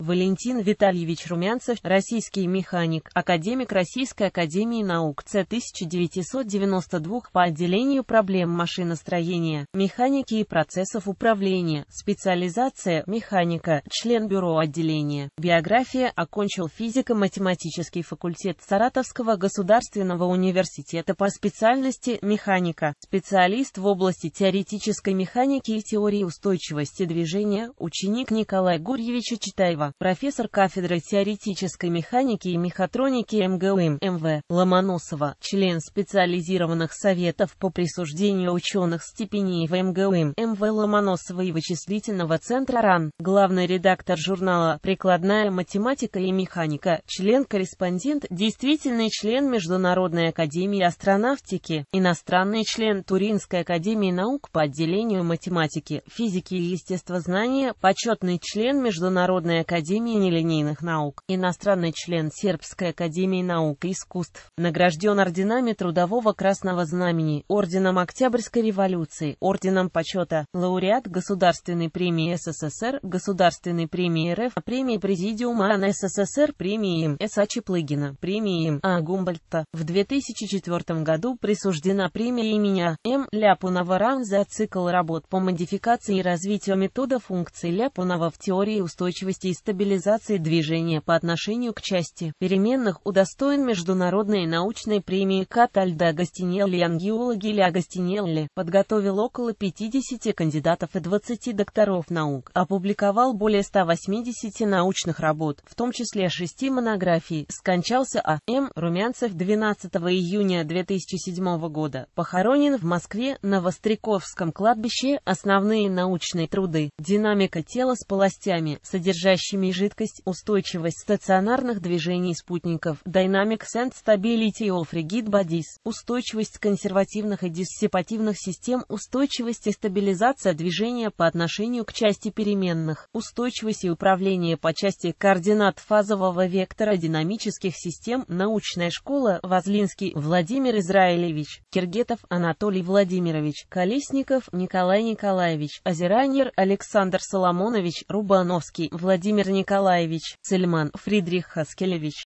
Валентин Витальевич Румянцев, российский механик, академик Российской Академии Наук с 1992 по отделению проблем машиностроения, механики и процессов управления, специализация, механика, член бюро отделения. Биография окончил физико-математический факультет Саратовского государственного университета по специальности механика, специалист в области теоретической механики и теории устойчивости движения, ученик Николая Гурьевича Читаева профессор кафедры теоретической механики и мехатроники МГУМ МВ Ломоносова, член специализированных советов по присуждению ученых степеней в МГУМ МВ Ломоносова и вычислительного центра РАН, главный редактор журнала «Прикладная математика и механика», член-корреспондент, действительный член Международной академии астронавтики, иностранный член Туринской академии наук по отделению математики, физики и естествознания, почетный член Международной академии Академии нелинейных наук, иностранный член Сербской Академии наук и искусств, награжден орденами Трудового Красного Знамени, Орденом Октябрьской революции, Орденом Почета, лауреат Государственной премии СССР, Государственной премии РФ, премии Президиума АН СССР, премии им С.А. Чеплыгина, премии А. Гумбольдта. В 2004 году присуждена премия имени А. М. Ляпунова РАН за цикл работ по модификации и развитию метода функций Ляпунова в теории устойчивости и стабилизации движения по отношению к части переменных удостоен Международной научной премии Катальда Агастинелли ангиологи Ля Агастинелли, подготовил около 50 кандидатов и 20 докторов наук, опубликовал более 180 научных работ, в том числе 6 монографий, скончался А. М. Румянцев 12 июня 2007 года, похоронен в Москве на Востряковском кладбище, основные научные труды, динамика тела с полостями, содержащими дающими жидкость, устойчивость стационарных движений спутников, Dynamics and Stability of Rigid Bodies, устойчивость консервативных и диссипативных систем, устойчивость и стабилизация движения по отношению к части переменных, устойчивость и управление по части координат фазового вектора динамических систем, научная школа, Возлинский Владимир Израилевич, Киргетов Анатолий Владимирович, Колесников Николай Николаевич, Азиранер Александр Соломонович, Рубановский Владимир Николаевич Сельман Фридрих Хаскелевич